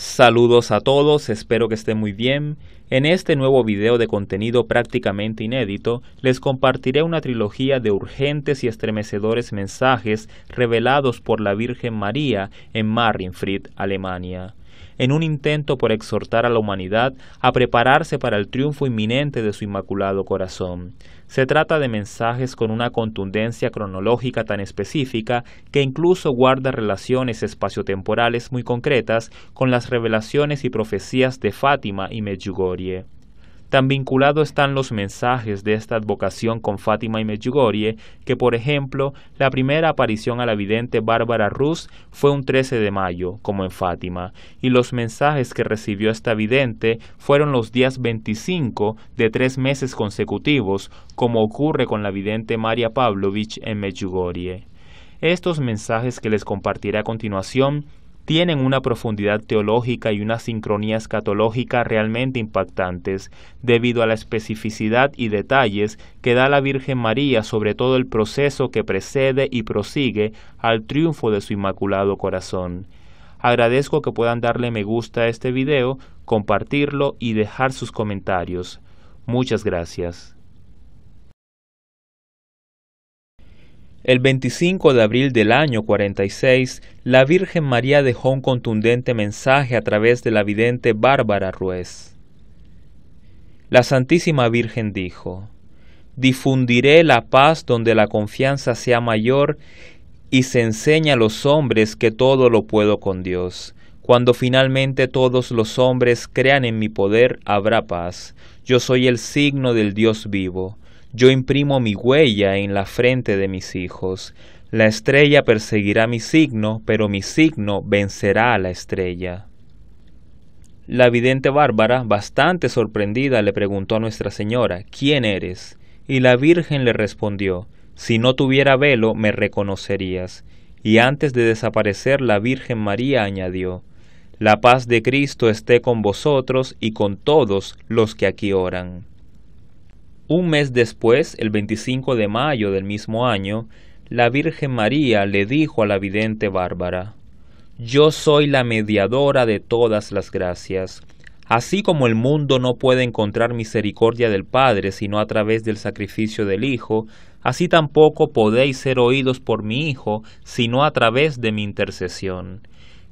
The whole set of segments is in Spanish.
Saludos a todos, espero que estén muy bien. En este nuevo video de contenido prácticamente inédito, les compartiré una trilogía de urgentes y estremecedores mensajes revelados por la Virgen María en Marinfried, Alemania en un intento por exhortar a la humanidad a prepararse para el triunfo inminente de su Inmaculado Corazón. Se trata de mensajes con una contundencia cronológica tan específica que incluso guarda relaciones espaciotemporales muy concretas con las revelaciones y profecías de Fátima y Medjugorje. Tan vinculados están los mensajes de esta advocación con Fátima y Medjugorje que, por ejemplo, la primera aparición a la vidente Bárbara Rus fue un 13 de mayo, como en Fátima, y los mensajes que recibió esta vidente fueron los días 25 de tres meses consecutivos, como ocurre con la vidente María Pavlovich en Medjugorje. Estos mensajes que les compartiré a continuación tienen una profundidad teológica y una sincronía escatológica realmente impactantes, debido a la especificidad y detalles que da la Virgen María sobre todo el proceso que precede y prosigue al triunfo de su Inmaculado Corazón. Agradezco que puedan darle me gusta a este video, compartirlo y dejar sus comentarios. Muchas gracias. El 25 de abril del año 46, la Virgen María dejó un contundente mensaje a través de la vidente Bárbara Ruiz. La Santísima Virgen dijo, Difundiré la paz donde la confianza sea mayor y se enseña a los hombres que todo lo puedo con Dios. Cuando finalmente todos los hombres crean en mi poder, habrá paz. Yo soy el signo del Dios vivo. Yo imprimo mi huella en la frente de mis hijos. La estrella perseguirá mi signo, pero mi signo vencerá a la estrella. La vidente bárbara, bastante sorprendida, le preguntó a Nuestra Señora, ¿quién eres? Y la Virgen le respondió, si no tuviera velo me reconocerías. Y antes de desaparecer la Virgen María añadió, la paz de Cristo esté con vosotros y con todos los que aquí oran. Un mes después, el 25 de mayo del mismo año, la Virgen María le dijo a la vidente Bárbara, Yo soy la mediadora de todas las gracias. Así como el mundo no puede encontrar misericordia del Padre sino a través del sacrificio del Hijo, así tampoco podéis ser oídos por mi Hijo sino a través de mi intercesión.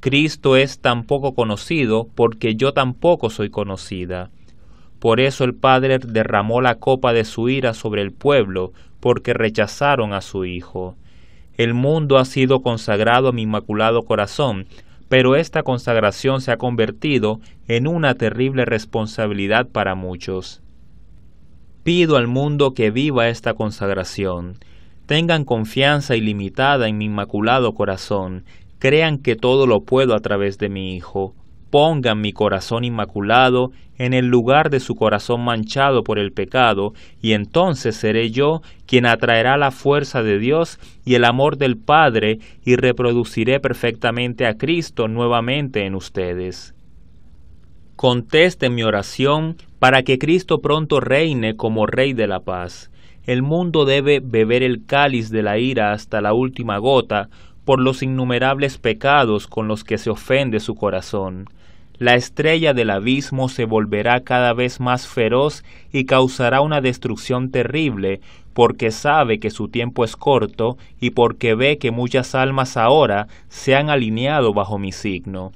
Cristo es tampoco conocido porque yo tampoco soy conocida. Por eso el Padre derramó la copa de su ira sobre el pueblo, porque rechazaron a su Hijo. El mundo ha sido consagrado a mi Inmaculado Corazón, pero esta consagración se ha convertido en una terrible responsabilidad para muchos. Pido al mundo que viva esta consagración. Tengan confianza ilimitada en mi Inmaculado Corazón. Crean que todo lo puedo a través de mi Hijo pongan mi corazón inmaculado en el lugar de su corazón manchado por el pecado, y entonces seré yo quien atraerá la fuerza de Dios y el amor del Padre, y reproduciré perfectamente a Cristo nuevamente en ustedes. Conteste mi oración para que Cristo pronto reine como Rey de la paz. El mundo debe beber el cáliz de la ira hasta la última gota, por los innumerables pecados con los que se ofende su corazón la estrella del abismo se volverá cada vez más feroz y causará una destrucción terrible, porque sabe que su tiempo es corto y porque ve que muchas almas ahora se han alineado bajo mi signo.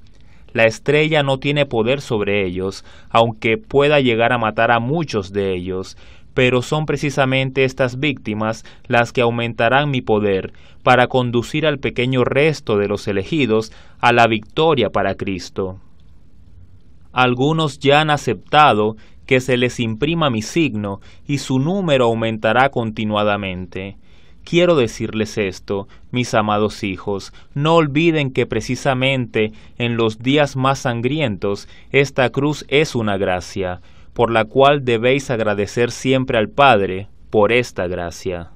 La estrella no tiene poder sobre ellos, aunque pueda llegar a matar a muchos de ellos, pero son precisamente estas víctimas las que aumentarán mi poder para conducir al pequeño resto de los elegidos a la victoria para Cristo. Algunos ya han aceptado que se les imprima mi signo y su número aumentará continuadamente. Quiero decirles esto, mis amados hijos, no olviden que precisamente en los días más sangrientos esta cruz es una gracia, por la cual debéis agradecer siempre al Padre por esta gracia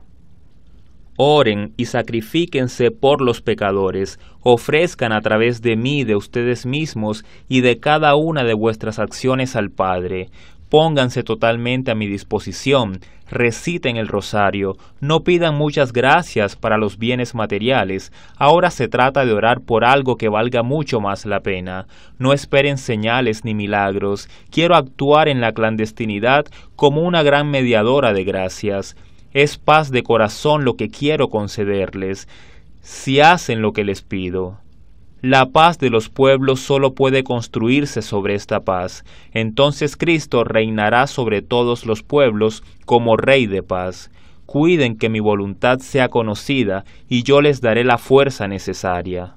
oren y sacrifíquense por los pecadores, ofrezcan a través de mí, de ustedes mismos y de cada una de vuestras acciones al Padre. Pónganse totalmente a mi disposición, reciten el rosario, no pidan muchas gracias para los bienes materiales, ahora se trata de orar por algo que valga mucho más la pena. No esperen señales ni milagros, quiero actuar en la clandestinidad como una gran mediadora de gracias. Es paz de corazón lo que quiero concederles, si hacen lo que les pido. La paz de los pueblos solo puede construirse sobre esta paz. Entonces Cristo reinará sobre todos los pueblos como Rey de paz. Cuiden que mi voluntad sea conocida y yo les daré la fuerza necesaria.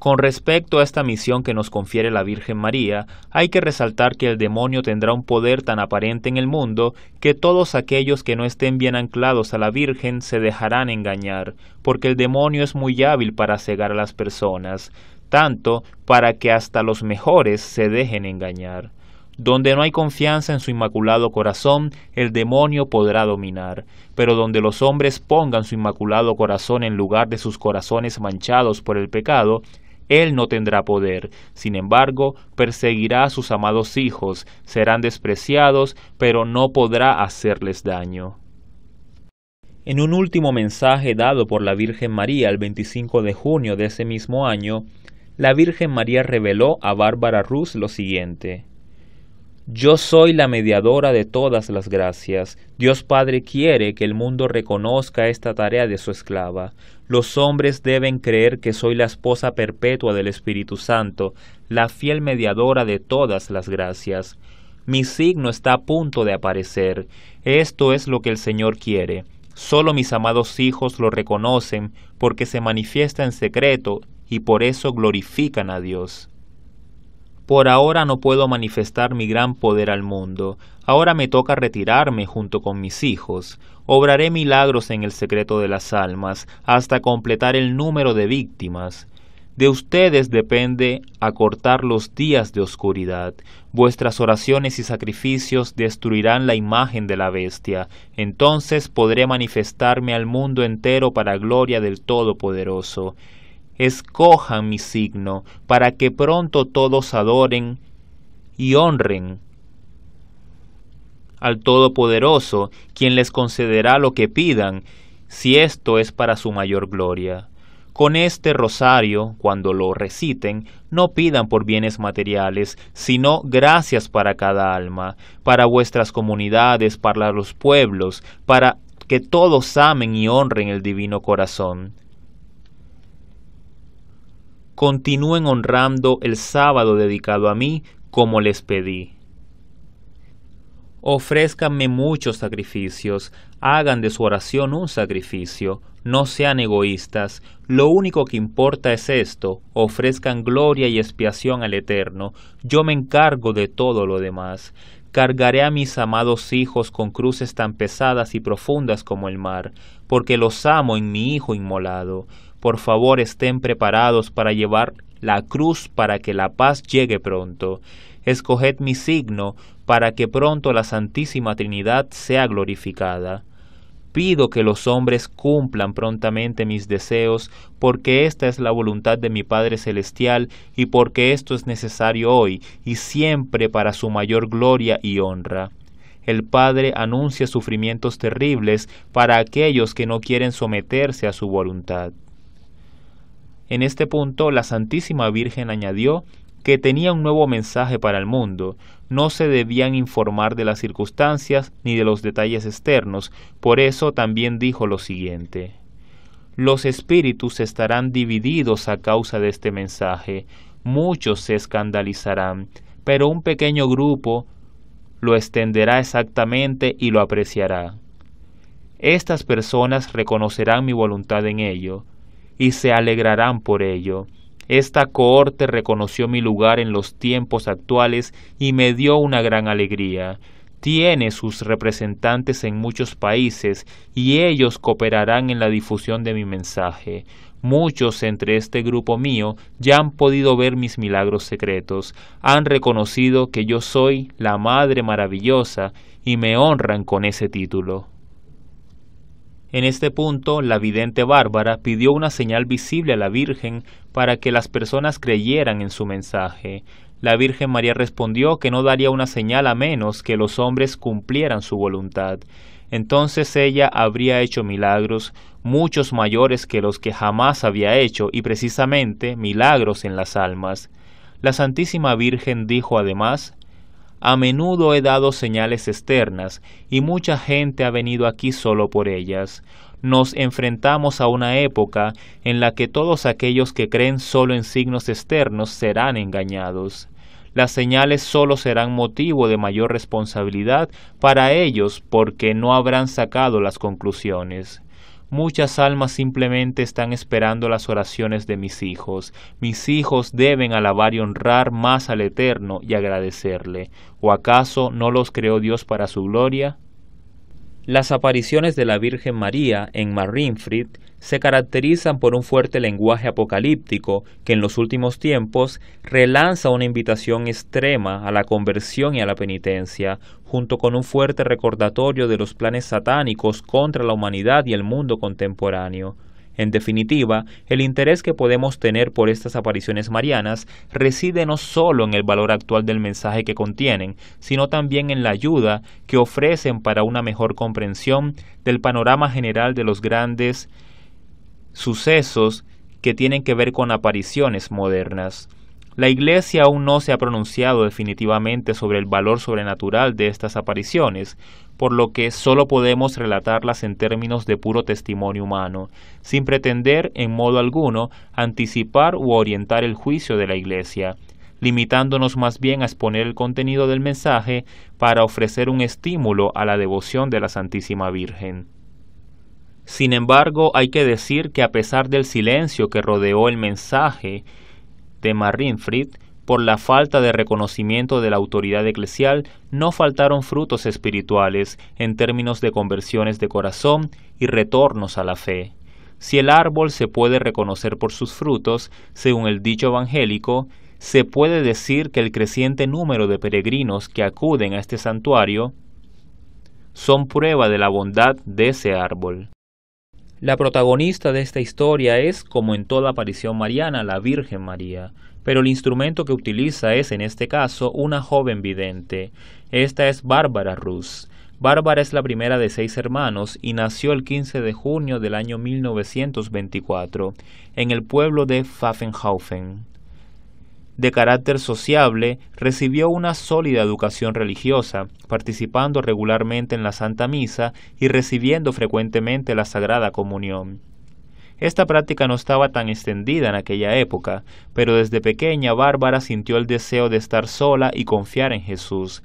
Con respecto a esta misión que nos confiere la Virgen María, hay que resaltar que el demonio tendrá un poder tan aparente en el mundo que todos aquellos que no estén bien anclados a la Virgen se dejarán engañar, porque el demonio es muy hábil para cegar a las personas, tanto para que hasta los mejores se dejen engañar. Donde no hay confianza en su inmaculado corazón, el demonio podrá dominar, pero donde los hombres pongan su inmaculado corazón en lugar de sus corazones manchados por el pecado, él no tendrá poder. Sin embargo, perseguirá a sus amados hijos, serán despreciados, pero no podrá hacerles daño. En un último mensaje dado por la Virgen María el 25 de junio de ese mismo año, la Virgen María reveló a Bárbara Ruz lo siguiente. Yo soy la mediadora de todas las gracias. Dios Padre quiere que el mundo reconozca esta tarea de su esclava. Los hombres deben creer que soy la esposa perpetua del Espíritu Santo, la fiel mediadora de todas las gracias. Mi signo está a punto de aparecer. Esto es lo que el Señor quiere. Solo mis amados hijos lo reconocen porque se manifiesta en secreto y por eso glorifican a Dios. Por ahora no puedo manifestar mi gran poder al mundo. Ahora me toca retirarme junto con mis hijos. Obraré milagros en el secreto de las almas, hasta completar el número de víctimas. De ustedes depende acortar los días de oscuridad. Vuestras oraciones y sacrificios destruirán la imagen de la bestia. Entonces podré manifestarme al mundo entero para gloria del Todopoderoso escojan mi signo, para que pronto todos adoren y honren al Todopoderoso, quien les concederá lo que pidan, si esto es para su mayor gloria. Con este rosario, cuando lo reciten, no pidan por bienes materiales, sino gracias para cada alma, para vuestras comunidades, para los pueblos, para que todos amen y honren el divino corazón continúen honrando el sábado dedicado a mí, como les pedí. Ofrézcanme muchos sacrificios, hagan de su oración un sacrificio, no sean egoístas, lo único que importa es esto, ofrezcan gloria y expiación al Eterno, yo me encargo de todo lo demás. Cargaré a mis amados hijos con cruces tan pesadas y profundas como el mar, porque los amo en mi Hijo inmolado por favor estén preparados para llevar la cruz para que la paz llegue pronto. Escoged mi signo para que pronto la Santísima Trinidad sea glorificada. Pido que los hombres cumplan prontamente mis deseos, porque esta es la voluntad de mi Padre Celestial y porque esto es necesario hoy y siempre para su mayor gloria y honra. El Padre anuncia sufrimientos terribles para aquellos que no quieren someterse a su voluntad. En este punto, la Santísima Virgen añadió que tenía un nuevo mensaje para el mundo. No se debían informar de las circunstancias ni de los detalles externos, por eso también dijo lo siguiente. Los espíritus estarán divididos a causa de este mensaje, muchos se escandalizarán, pero un pequeño grupo lo extenderá exactamente y lo apreciará. Estas personas reconocerán mi voluntad en ello, y se alegrarán por ello. Esta cohorte reconoció mi lugar en los tiempos actuales y me dio una gran alegría. Tiene sus representantes en muchos países y ellos cooperarán en la difusión de mi mensaje. Muchos entre este grupo mío ya han podido ver mis milagros secretos, han reconocido que yo soy la Madre Maravillosa y me honran con ese título. En este punto, la vidente bárbara pidió una señal visible a la Virgen para que las personas creyeran en su mensaje. La Virgen María respondió que no daría una señal a menos que los hombres cumplieran su voluntad. Entonces ella habría hecho milagros, muchos mayores que los que jamás había hecho, y precisamente milagros en las almas. La Santísima Virgen dijo además, a menudo he dado señales externas y mucha gente ha venido aquí solo por ellas. Nos enfrentamos a una época en la que todos aquellos que creen solo en signos externos serán engañados. Las señales solo serán motivo de mayor responsabilidad para ellos porque no habrán sacado las conclusiones. Muchas almas simplemente están esperando las oraciones de mis hijos. Mis hijos deben alabar y honrar más al Eterno y agradecerle. ¿O acaso no los creó Dios para su gloria? Las apariciones de la Virgen María en Marienfried se caracterizan por un fuerte lenguaje apocalíptico que en los últimos tiempos relanza una invitación extrema a la conversión y a la penitencia, junto con un fuerte recordatorio de los planes satánicos contra la humanidad y el mundo contemporáneo. En definitiva, el interés que podemos tener por estas apariciones marianas reside no solo en el valor actual del mensaje que contienen, sino también en la ayuda que ofrecen para una mejor comprensión del panorama general de los grandes sucesos que tienen que ver con apariciones modernas. La Iglesia aún no se ha pronunciado definitivamente sobre el valor sobrenatural de estas apariciones, por lo que solo podemos relatarlas en términos de puro testimonio humano, sin pretender en modo alguno anticipar u orientar el juicio de la Iglesia, limitándonos más bien a exponer el contenido del mensaje para ofrecer un estímulo a la devoción de la Santísima Virgen. Sin embargo, hay que decir que a pesar del silencio que rodeó el mensaje de Marinfrid, por la falta de reconocimiento de la autoridad eclesial, no faltaron frutos espirituales en términos de conversiones de corazón y retornos a la fe. Si el árbol se puede reconocer por sus frutos, según el dicho evangélico, se puede decir que el creciente número de peregrinos que acuden a este santuario son prueba de la bondad de ese árbol. La protagonista de esta historia es, como en toda aparición mariana, la Virgen María, pero el instrumento que utiliza es, en este caso, una joven vidente. Esta es Bárbara Rus. Bárbara es la primera de seis hermanos y nació el 15 de junio del año 1924 en el pueblo de Pfaffenhaufen de carácter sociable, recibió una sólida educación religiosa, participando regularmente en la Santa Misa y recibiendo frecuentemente la Sagrada Comunión. Esta práctica no estaba tan extendida en aquella época, pero desde pequeña Bárbara sintió el deseo de estar sola y confiar en Jesús.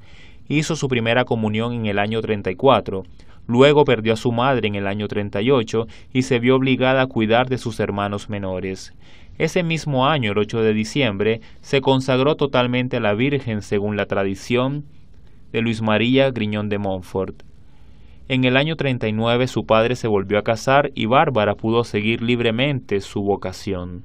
Hizo su primera comunión en el año 34, luego perdió a su madre en el año 38 y se vio obligada a cuidar de sus hermanos menores. Ese mismo año, el 8 de diciembre, se consagró totalmente a la Virgen según la tradición de Luis María Griñón de Montfort. En el año 39 su padre se volvió a casar y Bárbara pudo seguir libremente su vocación.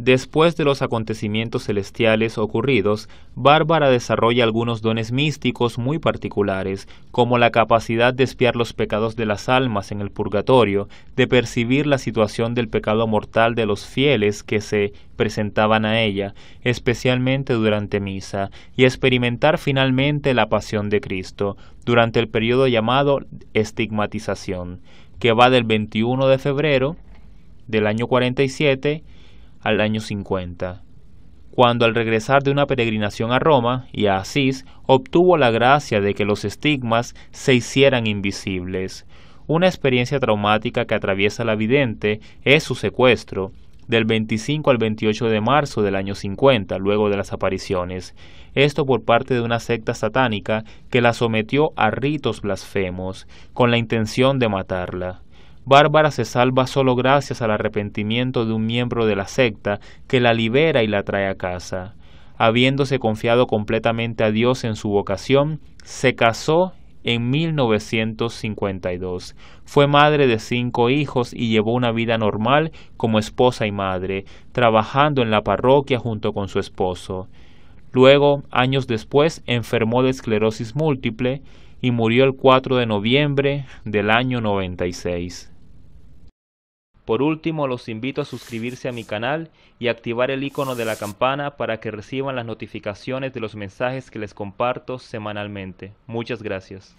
Después de los acontecimientos celestiales ocurridos, Bárbara desarrolla algunos dones místicos muy particulares, como la capacidad de espiar los pecados de las almas en el purgatorio, de percibir la situación del pecado mortal de los fieles que se presentaban a ella, especialmente durante misa, y experimentar finalmente la pasión de Cristo, durante el periodo llamado estigmatización, que va del 21 de febrero del año 47 al año 50, cuando al regresar de una peregrinación a Roma y a Asís obtuvo la gracia de que los estigmas se hicieran invisibles. Una experiencia traumática que atraviesa la vidente es su secuestro, del 25 al 28 de marzo del año 50, luego de las apariciones, esto por parte de una secta satánica que la sometió a ritos blasfemos, con la intención de matarla. Bárbara se salva solo gracias al arrepentimiento de un miembro de la secta que la libera y la trae a casa. Habiéndose confiado completamente a Dios en su vocación, se casó en 1952. Fue madre de cinco hijos y llevó una vida normal como esposa y madre, trabajando en la parroquia junto con su esposo. Luego, años después, enfermó de esclerosis múltiple y murió el 4 de noviembre del año 96. Por último, los invito a suscribirse a mi canal y activar el icono de la campana para que reciban las notificaciones de los mensajes que les comparto semanalmente. Muchas gracias.